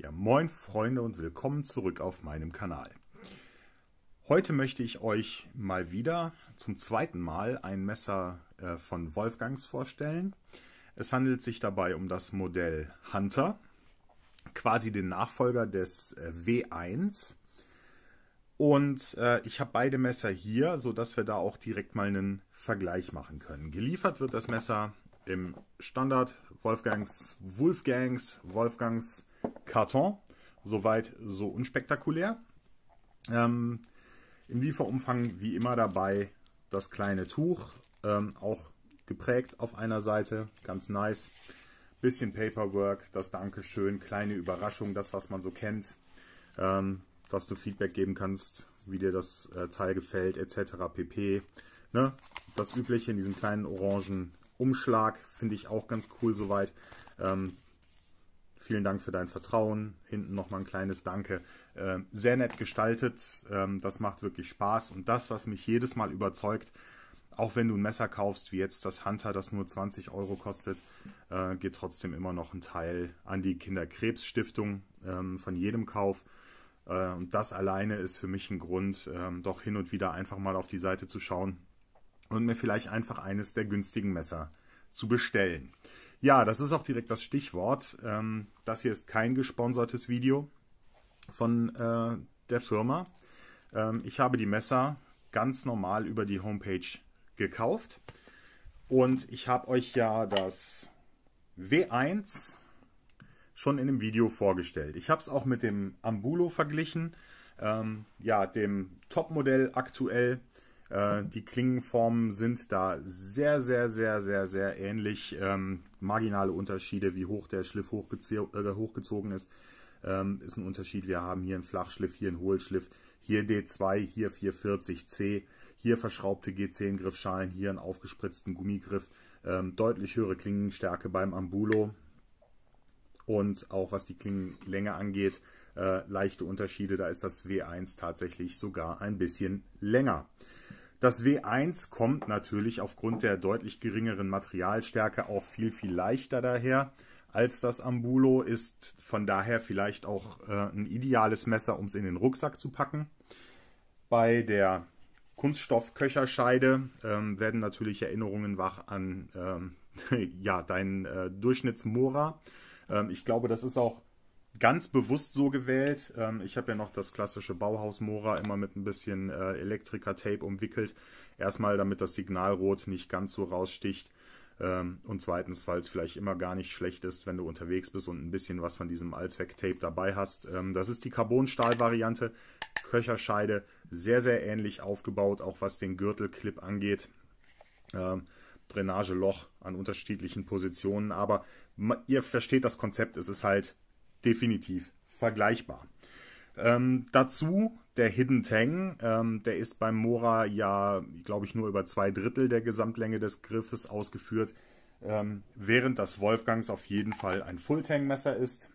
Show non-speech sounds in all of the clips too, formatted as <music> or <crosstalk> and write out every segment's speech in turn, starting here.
Ja, moin Freunde und willkommen zurück auf meinem Kanal. Heute möchte ich euch mal wieder zum zweiten Mal ein Messer äh, von Wolfgangs vorstellen. Es handelt sich dabei um das Modell Hunter, quasi den Nachfolger des äh, W1. Und äh, ich habe beide Messer hier, sodass wir da auch direkt mal einen Vergleich machen können. Geliefert wird das Messer im Standard Wolfgangs, Wolfgangs, Wolfgangs Karton. Soweit so unspektakulär. Ähm, Im Lieferumfang wie immer dabei das kleine Tuch, ähm, auch geprägt auf einer Seite, ganz nice. Bisschen Paperwork, das Dankeschön, kleine Überraschung, das was man so kennt, ähm, dass du Feedback geben kannst, wie dir das äh, Teil gefällt, etc. pp. Ne? Das übliche in diesem kleinen orangen Umschlag finde ich auch ganz cool soweit. Ähm, vielen Dank für dein Vertrauen. Hinten nochmal ein kleines Danke. Äh, sehr nett gestaltet. Ähm, das macht wirklich Spaß. Und das, was mich jedes Mal überzeugt, auch wenn du ein Messer kaufst, wie jetzt das Hunter, das nur 20 Euro kostet, äh, geht trotzdem immer noch ein Teil an die Kinderkrebsstiftung ähm, von jedem Kauf. Äh, und das alleine ist für mich ein Grund, ähm, doch hin und wieder einfach mal auf die Seite zu schauen und mir vielleicht einfach eines der günstigen Messer zu bestellen. Ja, das ist auch direkt das Stichwort. Ähm, das hier ist kein gesponsertes Video von äh, der Firma. Ähm, ich habe die Messer ganz normal über die Homepage gekauft. Und ich habe euch ja das W1 schon in dem Video vorgestellt. Ich habe es auch mit dem Ambulo verglichen, ähm, ja, dem Topmodell aktuell. Äh, die Klingenformen sind da sehr, sehr, sehr, sehr, sehr ähnlich. Ähm, marginale Unterschiede, wie hoch der Schliff äh, hochgezogen ist, ähm, ist ein Unterschied. Wir haben hier einen Flachschliff, hier einen Hohlschliff, hier D2, hier 440C, hier verschraubte G10-Griffschalen, hier einen aufgespritzten Gummigriff. Ähm, deutlich höhere Klingenstärke beim Ambulo. Und auch was die Klingenlänge angeht, äh, leichte Unterschiede. Da ist das W1 tatsächlich sogar ein bisschen länger. Das W1 kommt natürlich aufgrund der deutlich geringeren Materialstärke auch viel, viel leichter daher als das Ambulo, ist von daher vielleicht auch äh, ein ideales Messer, um es in den Rucksack zu packen. Bei der Kunststoffköcherscheide ähm, werden natürlich Erinnerungen wach an ähm, <laughs> ja, deinen äh, Durchschnittsmora. Ähm, ich glaube, das ist auch ganz bewusst so gewählt. Ähm, ich habe ja noch das klassische Bauhaus-Mora immer mit ein bisschen äh, Elektriker-Tape umwickelt. Erstmal, damit das Signalrot nicht ganz so raussticht. Ähm, und zweitens, weil es vielleicht immer gar nicht schlecht ist, wenn du unterwegs bist und ein bisschen was von diesem Allzweck-Tape dabei hast. Ähm, das ist die Carbon-Stahl-Variante. Köcherscheide, sehr, sehr ähnlich aufgebaut, auch was den Gürtelclip angeht. Ähm, Drainageloch an unterschiedlichen Positionen, aber ihr versteht das Konzept, es ist halt definitiv vergleichbar. Ähm, dazu der Hidden Tang, ähm, der ist beim Mora ja, glaube ich, nur über zwei Drittel der Gesamtlänge des Griffes ausgeführt, ähm, während das Wolfgangs auf jeden Fall ein Full Tang Messer ist,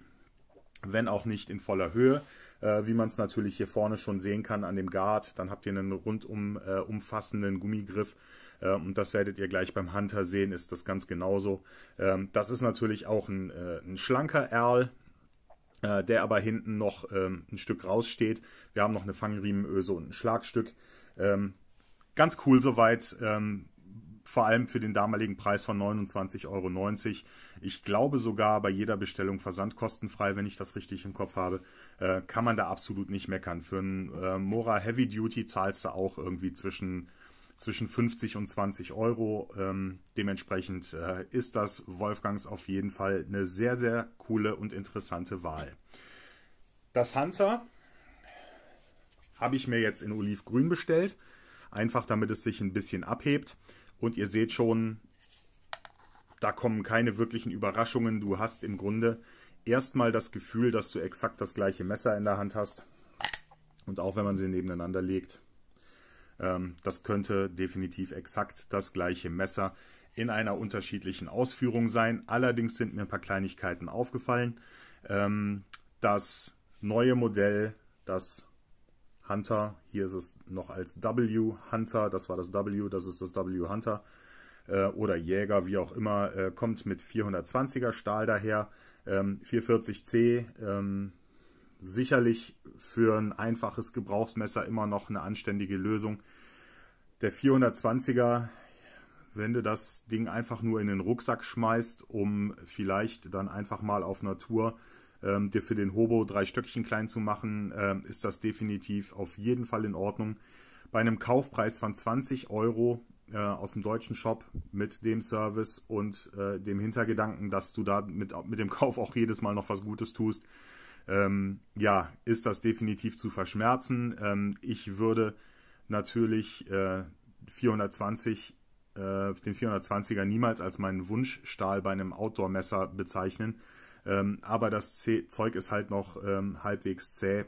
wenn auch nicht in voller Höhe. Äh, wie man es natürlich hier vorne schon sehen kann an dem Guard, dann habt ihr einen rundum äh, umfassenden Gummigriff. Äh, und das werdet ihr gleich beim Hunter sehen, ist das ganz genauso. Ähm, das ist natürlich auch ein, äh, ein schlanker Erl, äh, der aber hinten noch ähm, ein Stück raussteht. Wir haben noch eine Fangriemenöse und ein Schlagstück. Ähm, ganz cool soweit. Ähm, vor allem für den damaligen Preis von 29,90 Euro. Ich glaube sogar bei jeder Bestellung versandkostenfrei, wenn ich das richtig im Kopf habe, äh, kann man da absolut nicht meckern. Für einen äh, Mora Heavy Duty zahlst du auch irgendwie zwischen zwischen 50 und 20 Euro. Ähm, dementsprechend äh, ist das Wolfgangs auf jeden Fall eine sehr, sehr coole und interessante Wahl. Das Hunter habe ich mir jetzt in Olivgrün bestellt, einfach damit es sich ein bisschen abhebt. Und ihr seht schon, da kommen keine wirklichen Überraschungen. Du hast im Grunde erstmal das Gefühl, dass du exakt das gleiche Messer in der Hand hast. Und auch wenn man sie nebeneinander legt, ähm, das könnte definitiv exakt das gleiche Messer in einer unterschiedlichen Ausführung sein. Allerdings sind mir ein paar Kleinigkeiten aufgefallen. Ähm, das neue Modell, das Hunter, hier ist es noch als W Hunter, das war das W, das ist das W Hunter äh, oder Jäger, wie auch immer, äh, kommt mit 420er Stahl daher. Ähm, 440C ähm, sicherlich für ein einfaches Gebrauchsmesser immer noch eine anständige Lösung. Der 420er, wenn du das Ding einfach nur in den Rucksack schmeißt, um vielleicht dann einfach mal auf Natur ähm, dir für den Hobo drei Stöckchen klein zu machen, ähm, ist das definitiv auf jeden Fall in Ordnung. Bei einem Kaufpreis von 20 Euro äh, aus dem deutschen Shop mit dem Service und äh, dem Hintergedanken, dass du da mit, mit dem Kauf auch jedes Mal noch was Gutes tust, ähm, ja, ist das definitiv zu verschmerzen. Ähm, ich würde natürlich äh, 420, äh, den 420er niemals als meinen Wunschstahl bei einem Outdoor-Messer bezeichnen. Ähm, aber das C Zeug ist halt noch ähm, halbwegs zäh,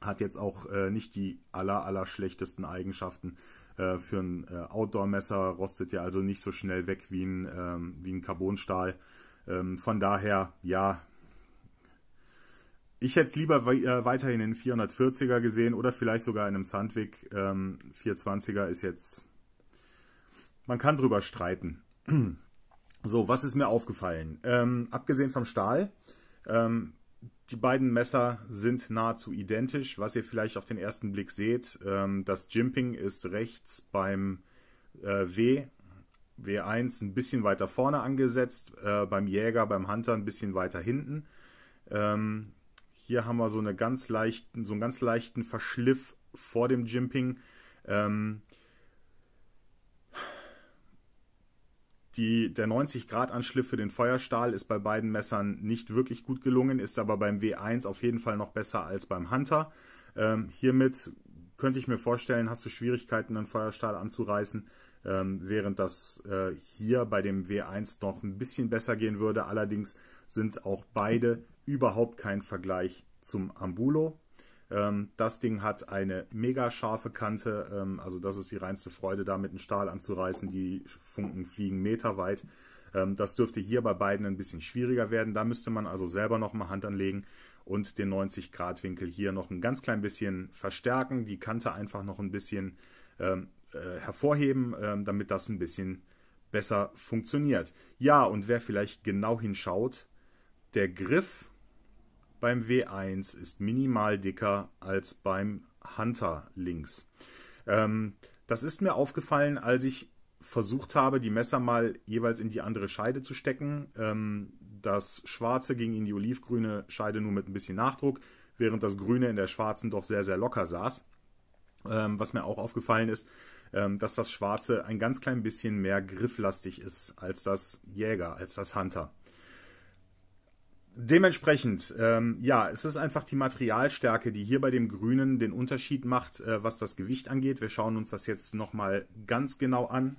hat jetzt auch äh, nicht die aller, aller schlechtesten Eigenschaften äh, für ein äh, Outdoor-Messer, rostet ja also nicht so schnell weg wie ein, ähm, wie ein Carbonstahl. Ähm, von daher, ja, ich hätte es lieber we äh, weiterhin in 440er gesehen oder vielleicht sogar in einem Sandvik. Ähm, 420er ist jetzt. Man kann drüber streiten. <clears throat> so, was ist mir aufgefallen? Ähm, abgesehen vom Stahl, ähm, die beiden Messer sind nahezu identisch. Was ihr vielleicht auf den ersten Blick seht, ähm, das Jimping ist rechts beim äh, W W1 ein bisschen weiter vorne angesetzt, äh, beim Jäger, beim Hunter ein bisschen weiter hinten. Ähm, hier haben wir so, eine ganz leichten, so einen ganz leichten Verschliff vor dem Jimping. Ähm, Die, der 90-Grad-Anschliff für den Feuerstahl ist bei beiden Messern nicht wirklich gut gelungen, ist aber beim W1 auf jeden Fall noch besser als beim Hunter. Ähm, hiermit könnte ich mir vorstellen, hast du Schwierigkeiten, einen Feuerstahl anzureißen, ähm, während das äh, hier bei dem W1 noch ein bisschen besser gehen würde. Allerdings sind auch beide überhaupt kein Vergleich zum Ambulo. Ähm, das Ding hat eine mega scharfe Kante, ähm, also das ist die reinste Freude, damit einen Stahl anzureißen. Die Funken fliegen meterweit. Ähm, das dürfte hier bei beiden ein bisschen schwieriger werden. Da müsste man also selber nochmal Hand anlegen und den 90 Grad Winkel hier noch ein ganz klein bisschen verstärken, die Kante einfach noch ein bisschen äh, hervorheben, damit das ein bisschen besser funktioniert. Ja, und wer vielleicht genau hinschaut, der Griff beim W1 ist minimal dicker als beim Hunter links. Ähm, das ist mir aufgefallen, als ich versucht habe, die Messer mal jeweils in die andere Scheide zu stecken. Ähm, das schwarze ging in die olivgrüne Scheide nur mit ein bisschen Nachdruck, während das grüne in der schwarzen doch sehr, sehr locker saß. Ähm, was mir auch aufgefallen ist, ähm, dass das schwarze ein ganz klein bisschen mehr grifflastig ist als das Jäger, als das Hunter. Dementsprechend, ähm, ja, es ist einfach die Materialstärke, die hier bei dem Grünen den Unterschied macht, äh, was das Gewicht angeht. Wir schauen uns das jetzt nochmal ganz genau an.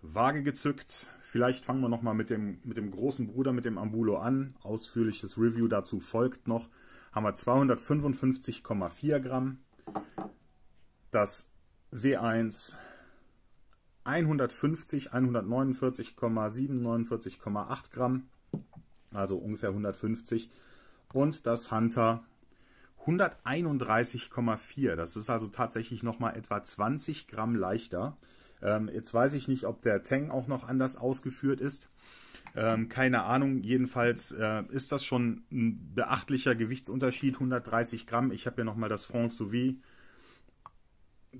Waage gezückt. Vielleicht fangen wir nochmal mit dem, mit dem großen Bruder, mit dem Ambulo an. Ausführliches Review dazu folgt noch. Haben wir 255,4 Gramm. Das W1 150, 149,7, 49,8 Gramm, also ungefähr 150. Und das Hunter 131,4. Das ist also tatsächlich nochmal etwa 20 Gramm leichter. Ähm, jetzt weiß ich nicht, ob der Tang auch noch anders ausgeführt ist. Ähm, keine Ahnung, jedenfalls äh, ist das schon ein beachtlicher Gewichtsunterschied, 130 Gramm. Ich habe ja nochmal das France Sous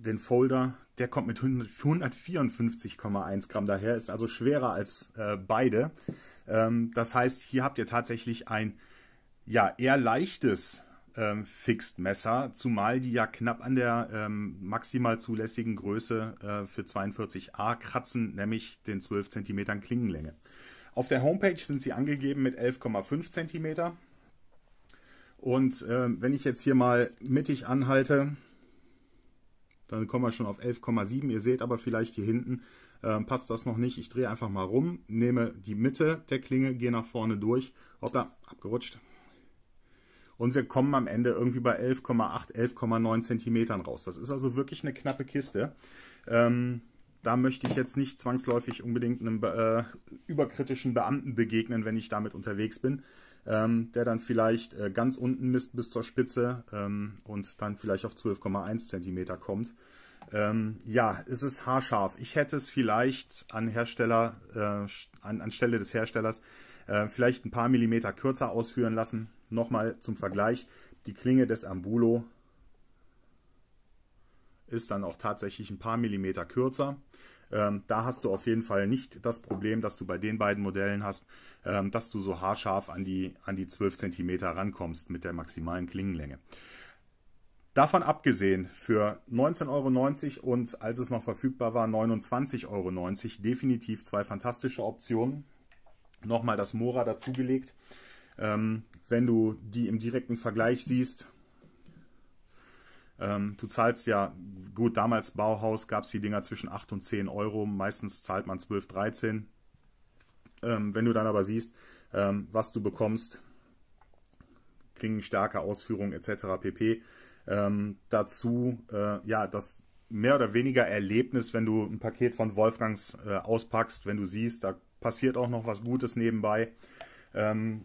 den Folder, der kommt mit 154,1 Gramm daher, ist also schwerer als äh, beide. Ähm, das heißt, hier habt ihr tatsächlich ein ja eher leichtes ähm, Fixed-Messer, zumal die ja knapp an der ähm, maximal zulässigen Größe äh, für 42a kratzen, nämlich den 12 cm Klingenlänge. Auf der Homepage sind sie angegeben mit 11,5 cm. Und äh, wenn ich jetzt hier mal mittig anhalte, dann kommen wir schon auf 11,7. Ihr seht aber vielleicht hier hinten, äh, passt das noch nicht. Ich drehe einfach mal rum, nehme die Mitte der Klinge, gehe nach vorne durch. Hoppla, abgerutscht. Und wir kommen am Ende irgendwie bei 11,8, 11,9 Zentimetern raus. Das ist also wirklich eine knappe Kiste. Ähm, da möchte ich jetzt nicht zwangsläufig unbedingt einem äh, überkritischen Beamten begegnen, wenn ich damit unterwegs bin ähm, der dann vielleicht äh, ganz unten misst bis zur Spitze ähm, und dann vielleicht auf 12,1 cm kommt. Ähm, ja, es ist haarscharf. Ich hätte es vielleicht an Hersteller, äh, an, anstelle des Herstellers äh, vielleicht ein paar Millimeter kürzer ausführen lassen. Nochmal zum Vergleich, die Klinge des Ambulo ist dann auch tatsächlich ein paar Millimeter kürzer. Ähm, da hast du auf jeden Fall nicht das Problem, dass du bei den beiden Modellen hast, ähm, dass du so haarscharf an die, an die 12 cm rankommst mit der maximalen Klingenlänge. Davon abgesehen, für 19,90 Euro und als es noch verfügbar war, 29,90 Euro definitiv zwei fantastische Optionen. Nochmal das Mora dazugelegt. Ähm, wenn du die im direkten Vergleich siehst, ähm, du zahlst ja, gut, damals Bauhaus gab es die Dinger zwischen 8 und 10 Euro, meistens zahlt man 12, 13. Ähm, wenn du dann aber siehst, ähm, was du bekommst, klingen stärker Ausführungen etc. pp. Ähm, dazu, äh, ja, das mehr oder weniger Erlebnis, wenn du ein Paket von Wolfgangs äh, auspackst, wenn du siehst, da passiert auch noch was Gutes nebenbei. Ähm,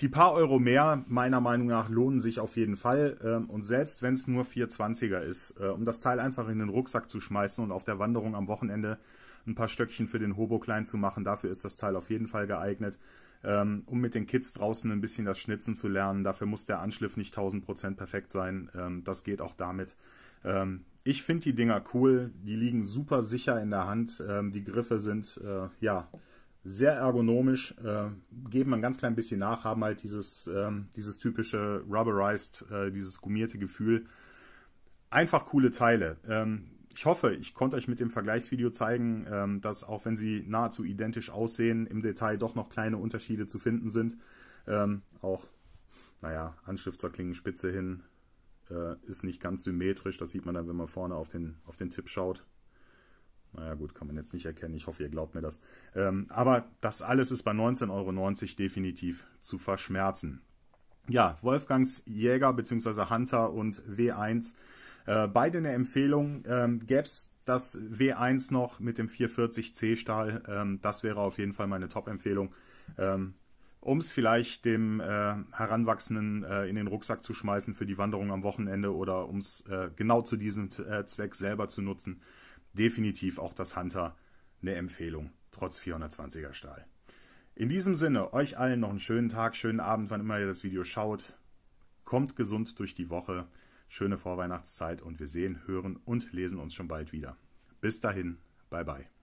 die paar Euro mehr, meiner Meinung nach, lohnen sich auf jeden Fall. Ähm, und selbst wenn es nur 420er ist, äh, um das Teil einfach in den Rucksack zu schmeißen und auf der Wanderung am Wochenende ein paar Stöckchen für den Hobo klein zu machen, dafür ist das Teil auf jeden Fall geeignet. Ähm, um mit den Kids draußen ein bisschen das Schnitzen zu lernen, dafür muss der Anschliff nicht 1000% perfekt sein. Ähm, das geht auch damit. Ich finde die Dinger cool, die liegen super sicher in der Hand. Die Griffe sind, äh, ja, sehr ergonomisch, äh, geben ein ganz klein bisschen nach, haben halt dieses, ähm, dieses typische rubberized, äh, dieses gummierte Gefühl. Einfach coole Teile. Ähm, ich hoffe, ich konnte euch mit dem Vergleichsvideo zeigen, ähm, dass auch wenn sie nahezu identisch aussehen, im Detail doch noch kleine Unterschiede zu finden sind. Ähm, auch, naja, Anschrift zur Klingenspitze hin äh, ist nicht ganz symmetrisch. Das sieht man dann, wenn man vorne auf den, auf den Tipp schaut. Naja gut, kann man jetzt nicht erkennen. Ich hoffe, ihr glaubt mir das. Ähm, aber das alles ist bei 19,90 Euro definitiv zu verschmerzen. Ja, Wolfgangs Jäger bzw. Hunter und W1. Äh, beide eine Empfehlung. Ähm, Gäbe es das W1 noch mit dem 440C Stahl, ähm, das wäre auf jeden Fall meine Top-Empfehlung. Ähm, um es vielleicht dem äh, Heranwachsenden äh, in den Rucksack zu schmeißen für die Wanderung am Wochenende oder um es äh, genau zu diesem äh, Zweck selber zu nutzen definitiv auch das Hunter eine Empfehlung, trotz 420er Stahl. In diesem Sinne, euch allen noch einen schönen Tag, schönen Abend, wann immer ihr das Video schaut. Kommt gesund durch die Woche, schöne Vorweihnachtszeit und wir sehen, hören und lesen uns schon bald wieder. Bis dahin, bye bye.